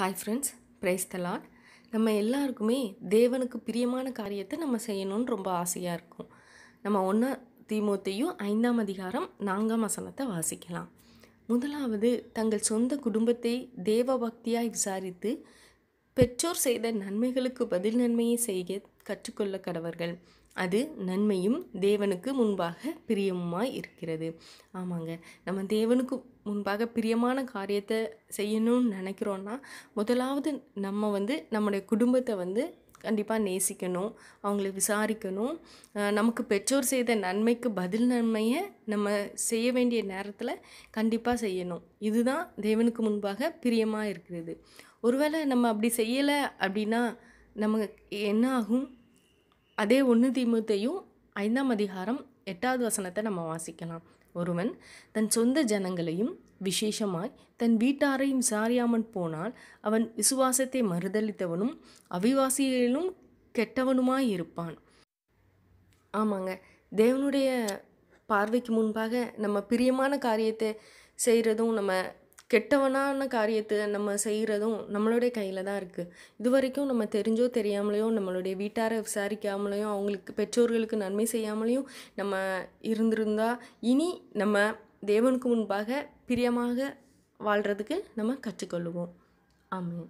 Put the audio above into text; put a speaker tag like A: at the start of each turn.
A: hi friends price தலாட் நம்ம எல்லாருக்குமே தேவனுக்கு பிரியமான காரியத்தை நம்ம செய்யணும்னு ரொம்ப ஆசையாக இருக்கும் நம்ம ஒன்று தீமோத்தையும் ஐந்தாம் அதிகாரம் நான்காம் வசனத்தை வாசிக்கலாம் முதலாவது தங்கள் சொந்த குடும்பத்தை தேவ பக்தியாக விசாரித்து பெற்றோர் செய்த நன்மைகளுக்கு பதில் நன்மையை செய்ய கற்றுக்கொள்ள கடவர்கள் அது நன்மையும் தேவனுக்கு முன்பாக பிரியமுமாய் இருக்கிறது ஆமாங்க நம்ம தேவனுக்கு முன்பாக பிரியமான காரியத்தை செய்யணும்னு நினைக்கிறோன்னா முதலாவது நம்ம வந்து நம்முடைய குடும்பத்தை வந்து கண்டிப்பாக நேசிக்கணும் அவங்கள விசாரிக்கணும் நமக்கு பெற்றோர் செய்த நன்மைக்கு பதில் நன்மையை நம்ம செய்ய வேண்டிய நேரத்தில் கண்டிப்பாக செய்யணும் இதுதான் தேவனுக்கு முன்பாக பிரியமாக இருக்கிறது ஒருவேளை நம்ம அப்படி செய்யலை அப்படின்னா நமக்கு என்ன ஆகும் அதே ஒன்று தீமத்தையும் ஐந்தாம் அதிகாரம் எட்டாவது வசனத்தை நம்ம வாசிக்கலாம் ஒருவன் தன் சொந்த ஜனங்களையும் விசேஷமாய் தன் வீட்டாரையும் விசாரியாமல் போனால் அவன் விசுவாசத்தை மறுதளித்தவனும் அவிவாசிகளிலும் கெட்டவனுமாய் இருப்பான் ஆமாங்க தேவனுடைய பார்வைக்கு முன்பாக நம்ம பிரியமான காரியத்தை செய்கிறதும் நம்ம கெட்டவனான காரியத்தை நம்ம செய்கிறதும் நம்மளுடைய கையில் தான் இருக்குது இது வரைக்கும் நம்ம தெரிஞ்சோ தெரியாமலையோ நம்மளுடைய வீட்டாரை விசாரிக்காமலையும் அவங்களுக்கு பெற்றோர்களுக்கு நன்மை செய்யாமலையும் நம்ம இருந்திருந்தால் இனி நம்ம தேவனுக்கு முன்பாக பிரியமாக வாழ்கிறதுக்கு நம்ம கற்றுக்கொள்ளுவோம் ஆமாம்